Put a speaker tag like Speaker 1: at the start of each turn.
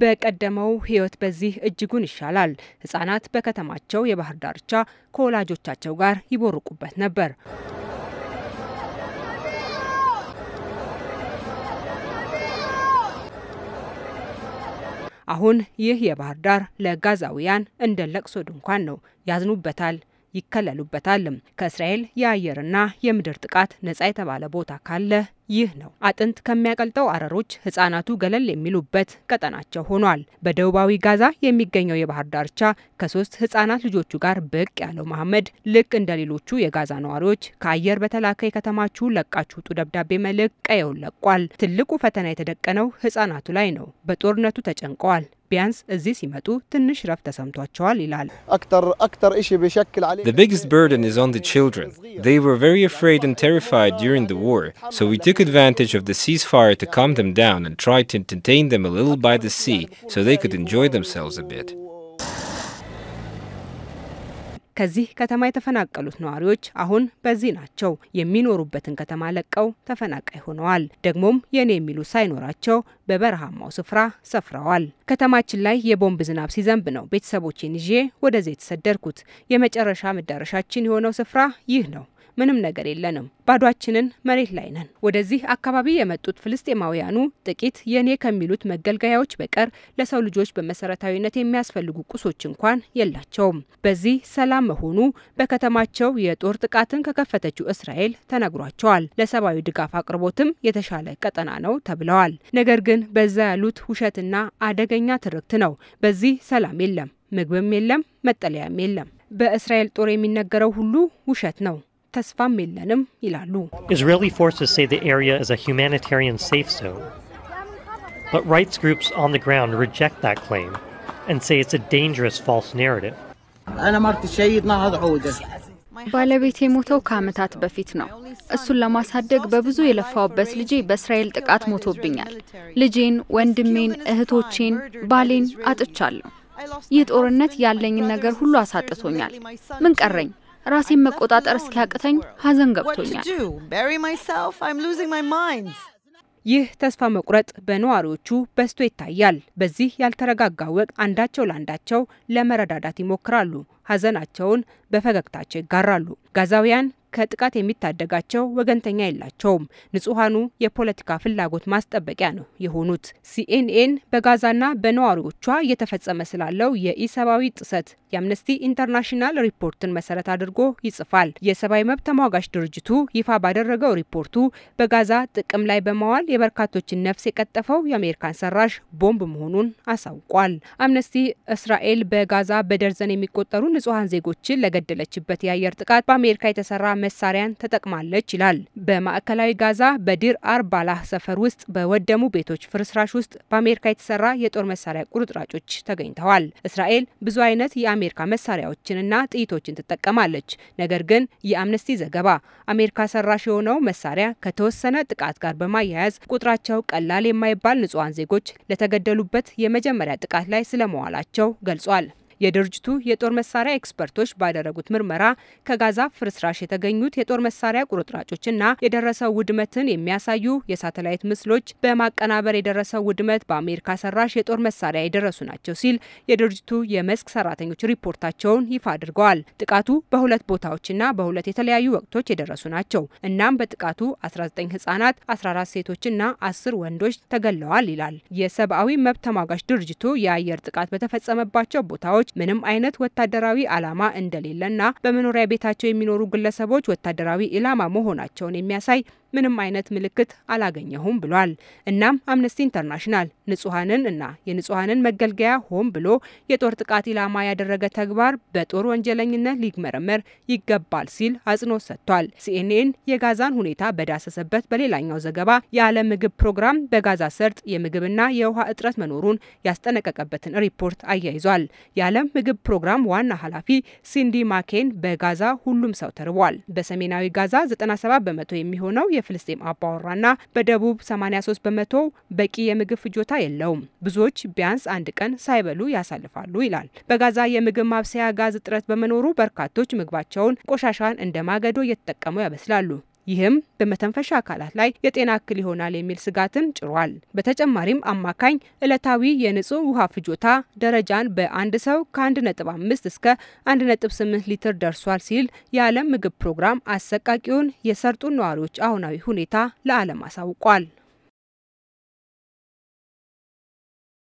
Speaker 1: በቀደመው ህይወት በዚህ እጅጉን ይሻላል። ህጻናት በከተማቸው የባህር ዳርቻ ከወላጆቻቸው ጋር ይቦርቁበት ነበር። አሁን ይህ የባህር ዳር ለጋዛውያን እንደ ለቅሶ ድንኳን ነው። ያዝኑበታል፣ ይከለሉበታልም። ከእስራኤል የአየርና የምድር ጥቃት ነጻ የተባለ ቦታ ካለ ይህ ነው አጥንት ከሚያቀልጠው አረሮች ህጻናቱ ገለል የሚሉበት ቀጠናቸው ሆኗል። በደቡባዊ ጋዛ የሚገኘው የባህር ዳርቻ ከሶስት ህጻናት ልጆቹ ጋር ብቅ ያለው መሐመድ ልክ እንደ ሌሎቹ የጋዛ ነዋሪዎች ከአየር በተላከ የከተማችሁ ለቃችሁ ውጡ ደብዳቤ መልእክት ቀየውን ለቋል። ትልቁ ፈተና የተደቀነው ህጻናቱ ላይ ነው። በጦርነቱ ተጨንቀዋል። ቢያንስ እዚህ ሲመጡ ትንሽ ረፍት ተሰምቷቸዋል ይላል። took advantage of the ceasefire to calm them down and tried to entertain them a little by the sea so they could enjoy themselves a bit. ከዚህ ከተማ የተፈናቀሉት ነዋሪዎች አሁን በዚህ ናቸው። የሚኖሩበትን ከተማ ለቀው ተፈናቃይ ሆነዋል። ደግሞም የኔ የሚሉ ሳይኖራቸው በበረሃማው ስፍራ ሰፍረዋል። ከተማችን ላይ የቦምብ ዝናብ ሲዘንብ ነው ቤተሰቦቼን ይዤ ወደዚህ የተሰደድኩት። የመጨረሻ መዳረሻችን የሆነው ስፍራ ይህ ነው። ምንም ነገር የለንም፣ ባዷችንን መሬት ላይ ነን። ወደዚህ አካባቢ የመጡት ፍልስጤማውያኑ ጥቂት የኔ ከሚሉት መገልገያዎች በቀር ለሰው ልጆች በመሰረታዊነት የሚያስፈልጉ ቁሶች እንኳን የላቸውም። በዚህ ሰላም መሆኑ በከተማቸው የጦር ጥቃትን ከከፈተችው እስራኤል ተነግሯቸዋል። ለሰብአዊ ድጋፍ አቅርቦትም የተሻለ ቀጠና ነው ተብለዋል። ነገር ግን በዛ ያሉት ውሸትና አደገኛ ትርክት ነው። በዚህ ሰላም የለም፣ ምግብም የለም፣ መጠለያም የለም። በእስራኤል ጦር የሚነገረው ሁሉ ውሸት ነው። ተስፋም የለንም ይላሉ። ባለቤት የሞተው ከዓመታት በፊት ነው። እሱን ለማሳደግ በብዙ የለፋውበት ልጄ በእስራኤል ጥቃት ሞቶብኛል። ልጄን፣ ወንድሜን፣ እህቶቼን፣ ባሌን አጥቻለሁ። ይህ ጦርነት ያለኝን ነገር ሁሉ አሳጥቶኛል። ምን ቀረኝ? ራሴን መቆጣጠር እስኪያቅተኝ ሀዘን ገብቶኛል። ይህ ተስፋ መቁረጥ በነዋሪዎቹ በዝቶ ይታያል። በዚህ ያልተረጋጋ ወቅት አንዳቸው ለአንዳቸው ለመረዳዳት ይሞክራሉ፣ ሀዘናቸውን በፈገግታቸው ይጋራሉ። ጋዛውያን ከጥቃት የሚታደጋቸው ወገንተኛ የላቸውም። ንጹሐኑ የፖለቲካ ፍላጎት ማስጠበቂያ ነው የሆኑት። ሲኤንኤን በጋዛና በነዋሪዎቿ እየተፈጸመ ስላለው የኢሰብአዊ ጥሰት የአምነስቲ ኢንተርናሽናል ሪፖርትን መሰረት አድርጎ ይጽፋል። የሰብአዊ መብት ተሟጋች ድርጅቱ ይፋ ባደረገው ሪፖርቱ በጋዛ ጥቅም ላይ በመዋል የበርካቶችን ነፍስ የቀጠፈው የአሜሪካን ሰራሽ ቦምብ መሆኑን አሳውቋል። አምነስቲ እስራኤል በጋዛ በደርዘን የሚቆጠሩ ንጹሐን ዜጎችን ለገደለችበት የአየር ጥቃት በአሜሪካ የተሰራ መሳሪያን ተጠቅማለች ይላል። በማዕከላዊ ጋዛ በዲር አርባላህ ሰፈር ውስጥ በወደሙ ቤቶች ፍርስራሽ ውስጥ በአሜሪካ የተሰራ የጦር መሳሪያ ቁርጥራጮች ተገኝተዋል። እስራኤል ብዙ አይነት የአሜሪካ መሳሪያዎችንና ጥይቶችን ትጠቀማለች። ነገር ግን የአምነስቲ ዘገባ አሜሪካ ሰራሽ የሆነው መሳሪያ ከተወሰነ ጥቃት ጋር በማያያዝ ቁጥራቸው ቀላል የማይባል ንጹሐን ዜጎች ለተገደሉበት የመጀመሪያ ጥቃት ላይ ስለመዋላቸው ገልጿል። የድርጅቱ የጦር መሳሪያ ኤክስፐርቶች ባደረጉት ምርመራ ከጋዛ ፍርስራሽ የተገኙት የጦር መሳሪያ ቁርጥራጮችና የደረሰው ውድመትን የሚያሳዩ የሳተላይት ምስሎች በማቀናበር የደረሰው ውድመት በአሜሪካ ሰራሽ የጦር መሳሪያ የደረሱ ናቸው ሲል የድርጅቱ የመስክ ሰራተኞች ሪፖርታቸውን ይፋ አድርገዋል። ጥቃቱ በሁለት ቦታዎችና በሁለት የተለያዩ ወቅቶች የደረሱ ናቸው። እናም በጥቃቱ 19 ህጻናት፣ 14 ሴቶችና 10 ወንዶች ተገለዋል ይላል። የሰብአዊ መብት ተሟጋች ድርጅቱ የአየር ጥቃት በተፈጸመባቸው ቦታዎች ግለሰቦች ምንም አይነት ወታደራዊ ዓላማ እንደሌለና በመኖሪያ ቤታቸው የሚኖሩ ግለሰቦች ወታደራዊ ኢላማ መሆናቸውን የሚያሳይ ምንም አይነት ምልክት አላገኘሁም ብሏል። እናም አምነስቲ ኢንተርናሽናል ንጹሐንን እና የንጹሐንን መገልገያ ሆን ብሎ የጦር ጥቃት ኢላማ ያደረገ ተግባር በጦር ወንጀለኝነት ሊመረመር ይገባል ሲል አጽንኦት ሰጥቷል። ሲኤንኤን የጋዛን ሁኔታ በዳሰሰበት በሌላኛው ዘገባ የዓለም ምግብ ፕሮግራም በጋዛ ሰርጥ የምግብና የውሃ እጥረት መኖሩን ያስጠነቀቀበትን ሪፖርት አያይዟል። የዓለም ምግብ ፕሮግራም ዋና ኃላፊ ሲንዲ ማኬን በጋዛ ሁሉም ሰው ተርቧል፣ በሰሜናዊ ጋዛ 97 በመቶ የሚሆነው የ ፍልስጤም አባወራና በደቡብ 83 በመቶ በቂ የምግብ ፍጆታ የለውም። ብዙዎች ቢያንስ አንድ ቀን ሳይበሉ ያሳልፋሉ ይላል። በጋዛ የምግብ ማብሰያ ጋዝ እጥረት በመኖሩ በርካቶች ምግባቸውን ቆሻሻን እንደ ማገዶ እየተጠቀሙ ያበስላሉ። ይህም በመተንፈሻ አካላት ላይ የጤና እክል ይሆናል የሚል ስጋትን ጭሯል። በተጨማሪም አማካኝ ዕለታዊ የንጹህ ውሃ ፍጆታ ደረጃን በአንድ ሰው ከ1.5 እስከ 1.8 ሊትር ደርሷል ሲል የዓለም ምግብ ፕሮግራም አሰቃቂውን የሰርጡን ነዋሪዎች አሁናዊ ሁኔታ ለዓለም አሳውቋል።